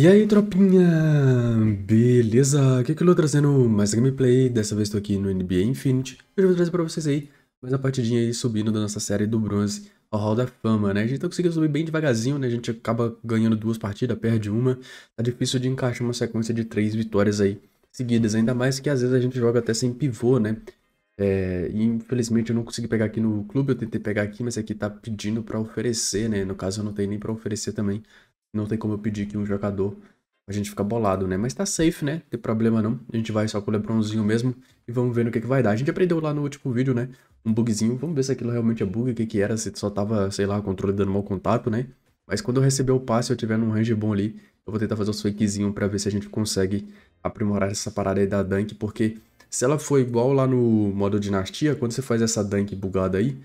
E aí, tropinha! Beleza? Aqui que eu tô trazendo mais gameplay, dessa vez estou aqui no NBA Infinity. Eu vou trazer para vocês aí mais uma partidinha aí subindo da nossa série do bronze ao Hall da Fama, né? A gente tá conseguindo subir bem devagarzinho, né? A gente acaba ganhando duas partidas, perde uma. Tá difícil de encaixar uma sequência de três vitórias aí seguidas, ainda mais que às vezes a gente joga até sem pivô, né? É, e infelizmente eu não consegui pegar aqui no clube, eu tentei pegar aqui, mas aqui tá pedindo para oferecer, né? No caso eu não tenho nem para oferecer também. Não tem como eu pedir que um jogador a gente fica bolado, né? Mas tá safe, né? Não tem problema não. A gente vai só com o Lebronzinho mesmo e vamos ver no que, que vai dar. A gente aprendeu lá no último vídeo, né? Um bugzinho. Vamos ver se aquilo realmente é bug, o que que era, se só tava, sei lá, o controle dando mau contato, né? Mas quando eu receber o passe, eu tiver num range bom ali, eu vou tentar fazer o fakezinho pra ver se a gente consegue aprimorar essa parada aí da dunk, porque se ela for igual lá no modo dinastia, quando você faz essa dunk bugada aí,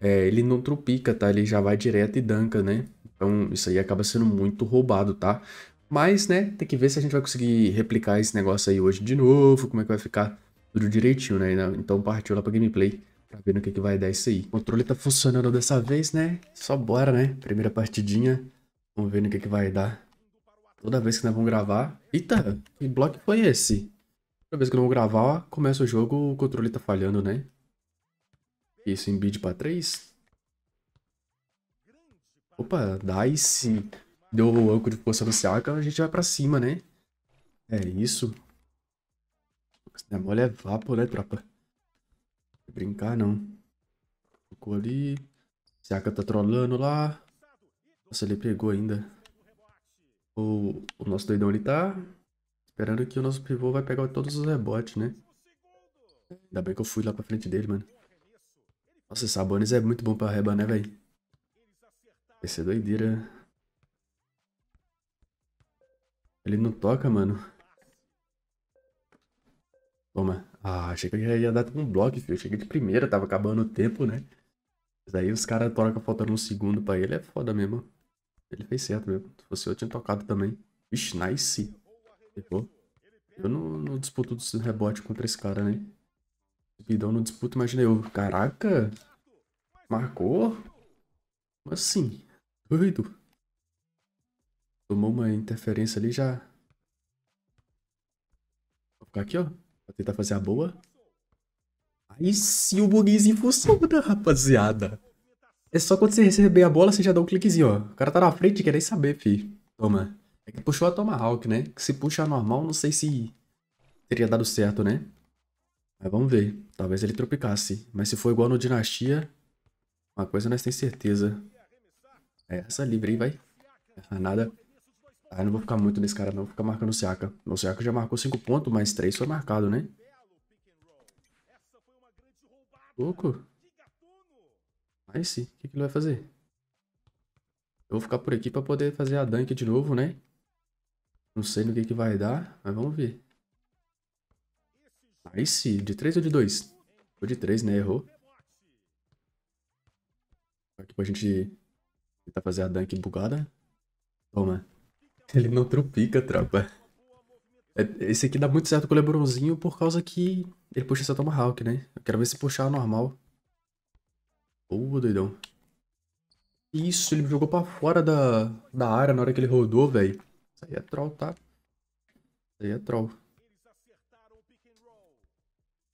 é, ele não trupica, tá? Ele já vai direto e danca, né? Então isso aí acaba sendo hum. muito roubado, tá? Mas, né, tem que ver se a gente vai conseguir replicar esse negócio aí hoje de novo, como é que vai ficar tudo direitinho, né? Então partiu lá pra gameplay pra ver no que, que vai dar isso aí. O controle tá funcionando dessa vez, né? Só bora, né? Primeira partidinha. Vamos ver no que, que vai dar. Toda vez que nós vamos gravar... Eita, que bloco foi esse? Toda vez que nós vamos gravar, ó, começa o jogo, o controle tá falhando, né? Isso, em bid pra 3. Opa, Dice deu o anco de força no Siaka, a gente vai pra cima, né? É isso. Esse mole é vapor, né, tropa? brincar, não. Ficou ali. Siaka tá trolando lá. Nossa, ele pegou ainda. O, o nosso doidão, ele tá esperando que o nosso pivô vai pegar todos os rebotes, né? Ainda bem que eu fui lá pra frente dele, mano. Nossa, Sabonis é muito bom pra reba, né, velho? Vai ser é doideira. Ele não toca, mano. Toma. Ah, achei que ia dar tipo um bloco, filho. cheguei de primeira, tava acabando o tempo, né? Mas aí os caras tocam faltando um segundo pra ele. É foda mesmo. Ele fez certo mesmo. Se fosse eu, tinha tocado também. Vixe, nice. Errou. Eu não, não disputo dos rebote contra esse cara, né? Bidão não disputa, imagina eu. Caraca! Marcou? Como assim? Doido. Tomou uma interferência ali já. Vou ficar aqui, ó. Vou tentar fazer a boa. Aí sim o bugzinho funciona, rapaziada. É só quando você receber a bola, você já dá um cliquezinho, ó. O cara tá na frente, quer nem saber, fi. Toma. É que puxou a Tomahawk, né? Que se puxa normal, não sei se teria dado certo, né? Mas vamos ver. Talvez ele tropicasse. Mas se for igual no Dinastia, uma coisa nós temos certeza é Essa livre aí, vai. nada. Ah, não vou ficar muito nesse cara não, vou ficar marcando o Siaka. O Siaka já marcou 5 pontos, mais 3 foi marcado, né? Louco. Aí sim, o que, que ele vai fazer? Eu vou ficar por aqui pra poder fazer a dunk de novo, né? Não sei no que que vai dar, mas vamos ver. Aí sim, de 3 ou de 2? Foi de 3, né? Errou. Aqui pra gente Tentar tá fazer a dunk bugada. Toma. Ele não trupica, tropa. É, esse aqui dá muito certo com o Lebronzinho por causa que ele puxa essa Tomahawk, né? Eu quero ver se puxar normal. Boa, doidão. Isso, ele me jogou pra fora da, da área na hora que ele rodou, velho. Isso aí é troll, tá? Isso aí é troll.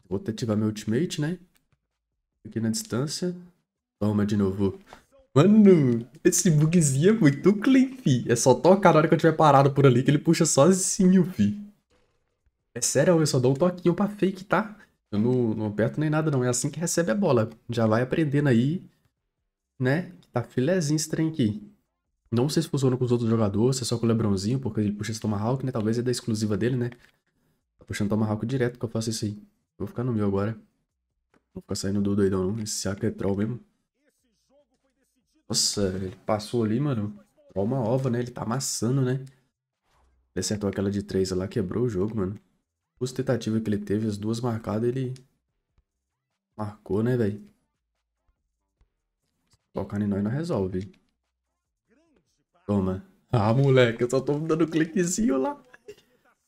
Vou até ativar meu ultimate, né? Aqui na distância. Toma de novo. Mano, esse bugzinho é muito clean, fi. É só tocar na hora que eu tiver parado por ali que ele puxa sozinho, fi. É sério, eu só dou um toquinho pra fake, tá? Eu não, não aperto nem nada, não. É assim que recebe a bola. Já vai aprendendo aí, né? Tá filezinho esse trem aqui. Não sei se funciona com os outros jogadores, se é só com o Lebronzinho, porque ele puxa esse Tomahawk, né? Talvez é da exclusiva dele, né? Tá puxando Tomahawk direto que eu faço isso aí. Vou ficar no meu agora. vou ficar saindo do doidão, não. Esse saco é troll mesmo. Nossa, ele passou ali, mano. Ó uma ova, né? Ele tá amassando, né? Ele acertou aquela de 3 lá, quebrou o jogo, mano. Duas tentativas que ele teve, as duas marcadas, ele... Marcou, né, velho? Tocar em nós não resolve. Toma. Ah, moleque, eu só tô dando cliquezinho lá.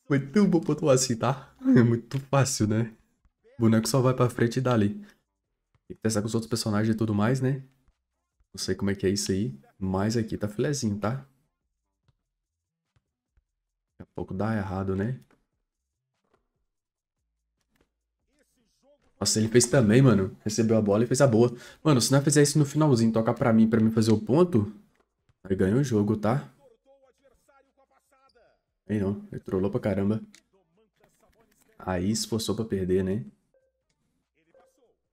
Muito bom pontuar assim, tá? É muito fácil, né? O boneco só vai pra frente e dá ali. Tem que testar com os outros personagens e tudo mais, né? Não sei como é que é isso aí, mas aqui tá filezinho, tá? Daqui a pouco dá errado, né? Nossa, ele fez também, mano. Recebeu a bola e fez a boa. Mano, se não fizer isso no finalzinho, tocar pra mim, pra mim fazer o ponto, aí ganha o jogo, tá? Aí não, ele trollou pra caramba. Aí esforçou pra perder, né?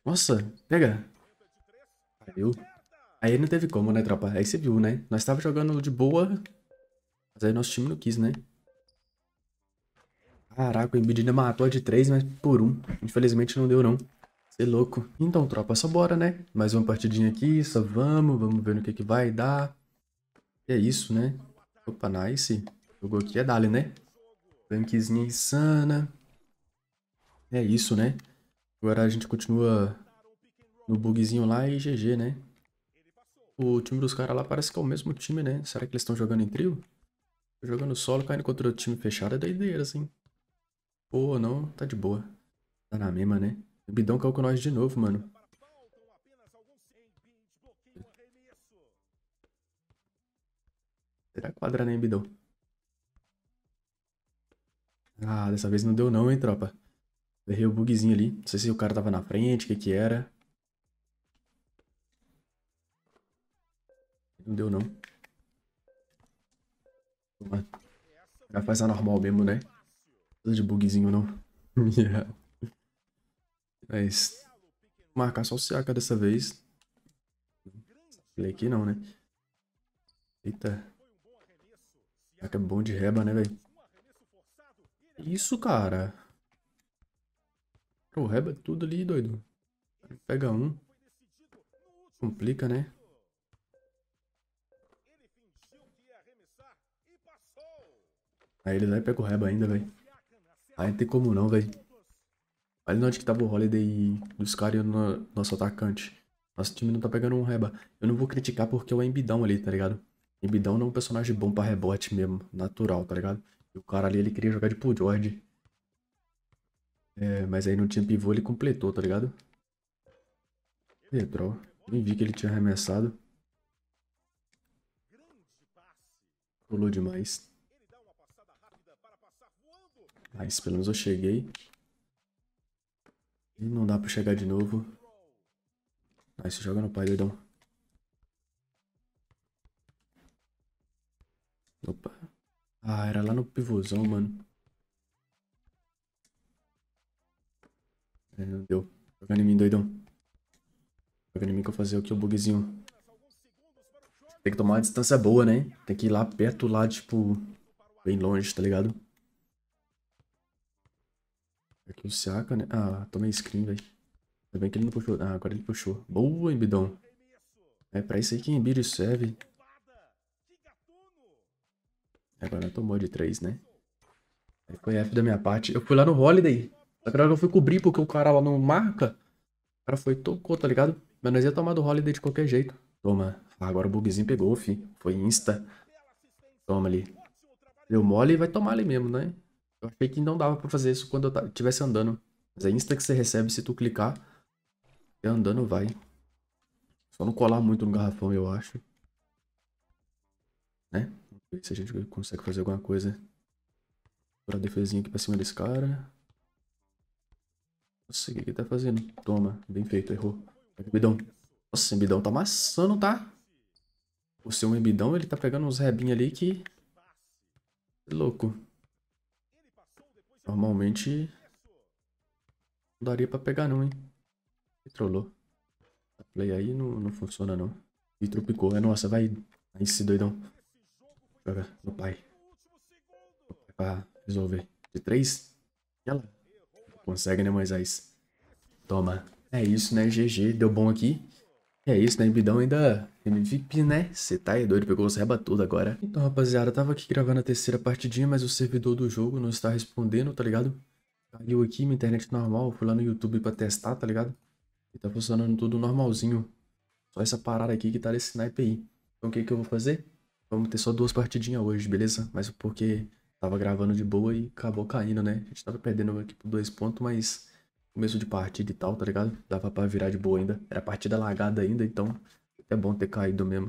Nossa, pega. Valeu. Aí não teve como, né, tropa? Aí você viu, né? Nós tava jogando de boa, mas aí nosso time não quis, né? Caraca, o Embiid ainda matou a de 3, mas por um. Infelizmente não deu, não. Você é louco. Então, tropa, só bora, né? Mais uma partidinha aqui, só vamos, vamos ver no que que vai dar. E é isso, né? Opa, nice. Jogou aqui é Dali, né? Tanquezinha insana. É isso, né? Agora a gente continua no bugzinho lá e GG, né? O time dos caras lá parece que é o mesmo time, né? Será que eles estão jogando em trio? Jogando solo, caindo contra o time fechado é doideira, assim. Pô, não, tá de boa. Tá na mesma, né? O Bidão caiu com nós de novo, mano. Será quadra, né, Bidão? Ah, dessa vez não deu não, hein, tropa. Errei o bugzinho ali. Não sei se o cara tava na frente, o que que era. Não deu não. Toma. Já faz a normal mesmo, né? Tudo de bugzinho não. yeah. Mas. Vou marcar só o Siaka dessa vez. Ele aqui não, né? Eita. Siaka é bom de reba, né, velho? Isso, cara. O reba é tudo ali, doido. Pega um. Complica, né? Aí ele lá e pega o reba ainda, velho. Aí não tem como não, velho. Olha onde que tava o Holiday dos caras e o nosso atacante. Nosso time não tá pegando um reba. Eu não vou criticar porque é o Embidão ali, tá ligado? Embidão não é um personagem bom pra rebote mesmo, natural, tá ligado? E o cara ali, ele queria jogar de Paul George. É, mas aí não tinha pivô, ele completou, tá ligado? Pedro, nem vi que ele tinha arremessado. Pulou demais. Mas pelo menos eu cheguei. E não dá pra chegar de novo. Nice, joga no pai, doidão. Opa. Ah, era lá no pivôzão, mano. É, não deu. Joga em mim, doidão. Joga em mim que eu fazer aqui o bugzinho. Tem que tomar uma distância boa, né? Tem que ir lá perto, lá, tipo, bem longe, tá ligado? Aqui é o Siaka, né? Ah, tomei screen, velho. Ainda bem que ele não puxou. Ah, agora ele puxou. Boa, Embidão. É pra isso aí que Embido serve. Agora tomou de 3, né? Aí é, foi F da minha parte. Eu fui lá no Holiday. Só que eu fui cobrir porque o cara lá não marca. O cara foi, tocou, tá ligado? Mas nós ia tomar do Holiday de qualquer jeito. Toma. Ah, agora o bugzinho pegou, fi. Foi insta. Toma ali. Deu mole e vai tomar ali mesmo, né? Eu achei que não dava pra fazer isso quando eu estivesse andando. Mas é insta que você recebe se tu clicar. E andando vai. Só não colar muito no garrafão, eu acho. Né? Vamos ver se a gente consegue fazer alguma coisa. a defesinha aqui pra cima desse cara. Nossa, o que ele tá fazendo? Toma, bem feito, errou. Pega o embidão Nossa, o embidão tá amassando, tá? O seu embidão, ele tá pegando uns rebinhos ali que... louco. Normalmente... Não daria pra pegar não, hein? Me trollou. A play aí não, não funciona não. E tropicou. É nossa, vai. Aí esse doidão. Joga no pai. No pai pra resolver. De três? E ela? Consegue, né, Moisés? Toma. É isso, né? GG. Deu bom aqui é isso, né? Bidão ainda é MVP, né? Você tá aí doido, pegou os reba tudo agora. Então, rapaziada, eu tava aqui gravando a terceira partidinha, mas o servidor do jogo não está respondendo, tá ligado? Caiu aqui, minha internet normal, fui lá no YouTube pra testar, tá ligado? E tá funcionando tudo normalzinho. Só essa parada aqui que tá desse naipe aí. Então, o que que eu vou fazer? Vamos ter só duas partidinhas hoje, beleza? Mas é porque tava gravando de boa e acabou caindo, né? A gente tava perdendo aqui por dois pontos, mas começo de partida e tal, tá ligado? Dava pra virar de boa ainda. Era partida largada ainda, então é bom ter caído mesmo.